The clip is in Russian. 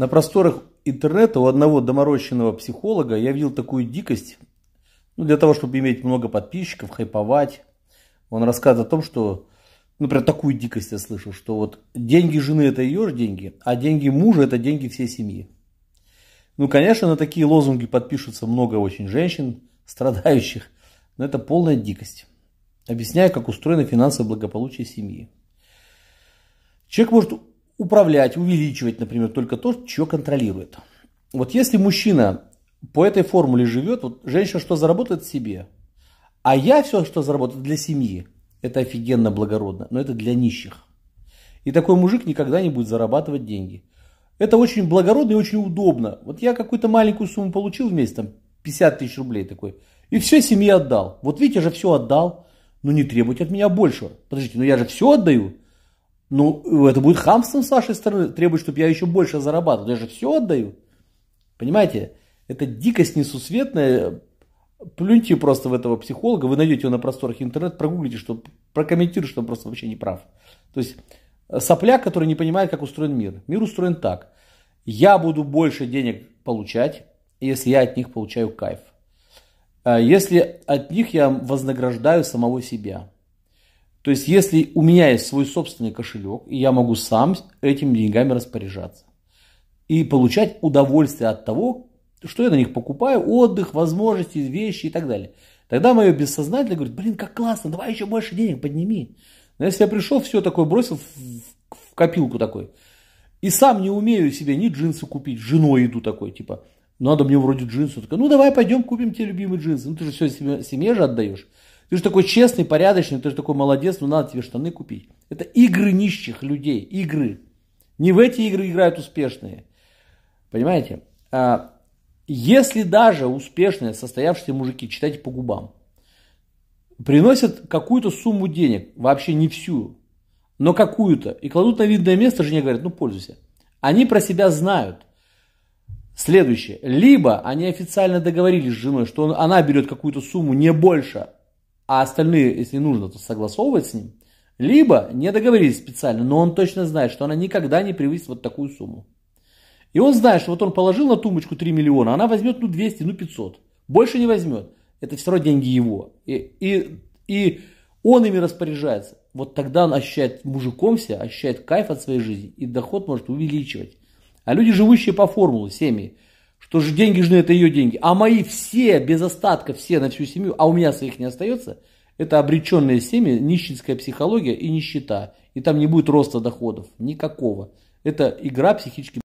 На просторах интернета у одного доморощенного психолога я видел такую дикость, ну, для того, чтобы иметь много подписчиков, хайповать. Он рассказывает о том, что, ну, прям такую дикость я слышал, что вот деньги жены – это ее же деньги, а деньги мужа – это деньги всей семьи. Ну, конечно, на такие лозунги подпишутся много очень женщин, страдающих, но это полная дикость. Объясняю, как устроено финансовое благополучие семьи. Человек может управлять, увеличивать, например, только то, что контролирует. Вот если мужчина по этой формуле живет, вот женщина что заработает себе, а я все, что заработаю для семьи, это офигенно благородно, но это для нищих. И такой мужик никогда не будет зарабатывать деньги. Это очень благородно и очень удобно. Вот я какую-то маленькую сумму получил в месяц, там 50 тысяч рублей такой, и все семье отдал. Вот видите, я же все отдал, но не требуйте от меня большего. Подождите, но я же все отдаю. Ну, это будет хамством с вашей стороны, требует, чтобы я еще больше зарабатывал. Я же все отдаю. Понимаете? Это дикость несусветная. Плюньте просто в этого психолога, вы найдете его на просторах интернета, прогуглите, что, прокомментируйте, что он просто вообще не прав. То есть э, сопляк, который не понимает, как устроен мир. Мир устроен так. Я буду больше денег получать, если я от них получаю кайф. А если от них я вознаграждаю самого себя. То есть, если у меня есть свой собственный кошелек, и я могу сам этими деньгами распоряжаться и получать удовольствие от того, что я на них покупаю, отдых, возможности, вещи и так далее. Тогда мое бессознательное говорит, блин, как классно, давай еще больше денег подними. Но если я пришел, все такое бросил в, копилку такой, и сам не умею себе ни джинсы купить, женой иду такой, типа, надо мне вроде джинсы. Такой, ну давай пойдем купим тебе любимые джинсы. Ну ты же все семье, семье же отдаешь. Ты же такой честный, порядочный, ты же такой молодец, ну надо тебе штаны купить. Это игры нищих людей, игры. Не в эти игры играют успешные. Понимаете? А, если даже успешные, состоявшиеся мужики, читайте по губам, приносят какую-то сумму денег, вообще не всю, но какую-то, и кладут на видное место, жене говорят, ну пользуйся. Они про себя знают. Следующее. Либо они официально договорились с женой, что он, она берет какую-то сумму не больше, а остальные, если нужно, то согласовывать с ним, либо не договорились специально, но он точно знает, что она никогда не превысит вот такую сумму. И он знает, что вот он положил на тумбочку 3 миллиона, она возьмет ну 200, ну 500. Больше не возьмет. Это все равно деньги его. И, и, и он ими распоряжается. Вот тогда он ощущает мужиком себя, ощущает кайф от своей жизни. И доход может увеличивать. А люди, живущие по формуле, семьи, Потому что деньги жены это ее деньги. А мои все, без остатка, все на всю семью, а у меня своих не остается, это обреченные семьи, нищенская психология и нищета. И там не будет роста доходов. Никакого. Это игра психически